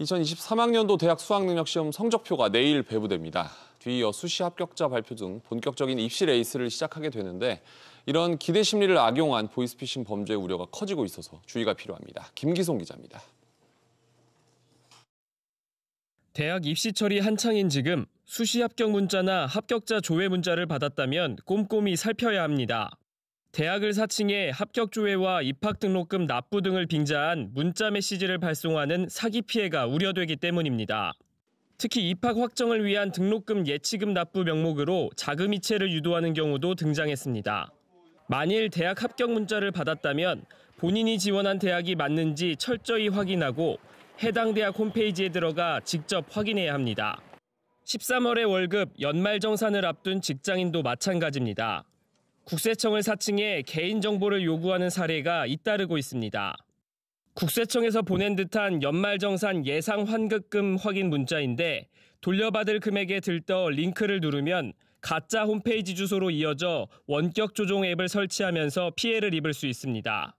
2023학년도 대학 수학능력시험 성적표가 내일 배부됩니다. 뒤이어 수시 합격자 발표 등 본격적인 입시 레이스를 시작하게 되는데 이런 기대 심리를 악용한 보이스피싱 범죄 우려가 커지고 있어서 주의가 필요합니다. 김기송 기자입니다. 대학 입시철이 한창인 지금 수시 합격 문자나 합격자 조회 문자를 받았다면 꼼꼼히 살펴야 합니다. 대학을 사칭해 합격 조회와 입학 등록금 납부 등을 빙자한 문자 메시지를 발송하는 사기 피해가 우려되기 때문입니다. 특히 입학 확정을 위한 등록금 예치금 납부 명목으로 자금 이체를 유도하는 경우도 등장했습니다. 만일 대학 합격 문자를 받았다면 본인이 지원한 대학이 맞는지 철저히 확인하고 해당 대학 홈페이지에 들어가 직접 확인해야 합니다. 13월의 월급 연말 정산을 앞둔 직장인도 마찬가지입니다. 국세청을 사칭해 개인정보를 요구하는 사례가 잇따르고 있습니다. 국세청에서 보낸 듯한 연말정산 예상 환급금 확인 문자인데 돌려받을 금액에 들떠 링크를 누르면 가짜 홈페이지 주소로 이어져 원격 조종 앱을 설치하면서 피해를 입을 수 있습니다.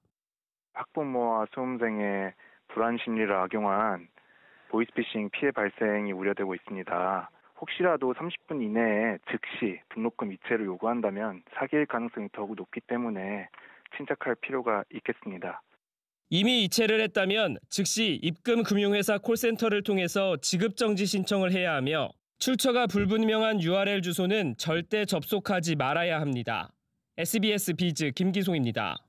학부모와 수험생의 불안 심리를 악용한 보이스피싱 피해 발생이 우려되고 있습니다. 혹시라도 30분 이내에 즉시 등록금 이체를 요구한다면 사기일 가능성이 더욱 높기 때문에 침착할 필요가 있겠습니다. 이미 이체를 했다면 즉시 입금 금융회사 콜센터를 통해서 지급정지 신청을 해야 하며 출처가 불분명한 URL 주소는 절대 접속하지 말아야 합니다. SBS 비즈 김기송입니다.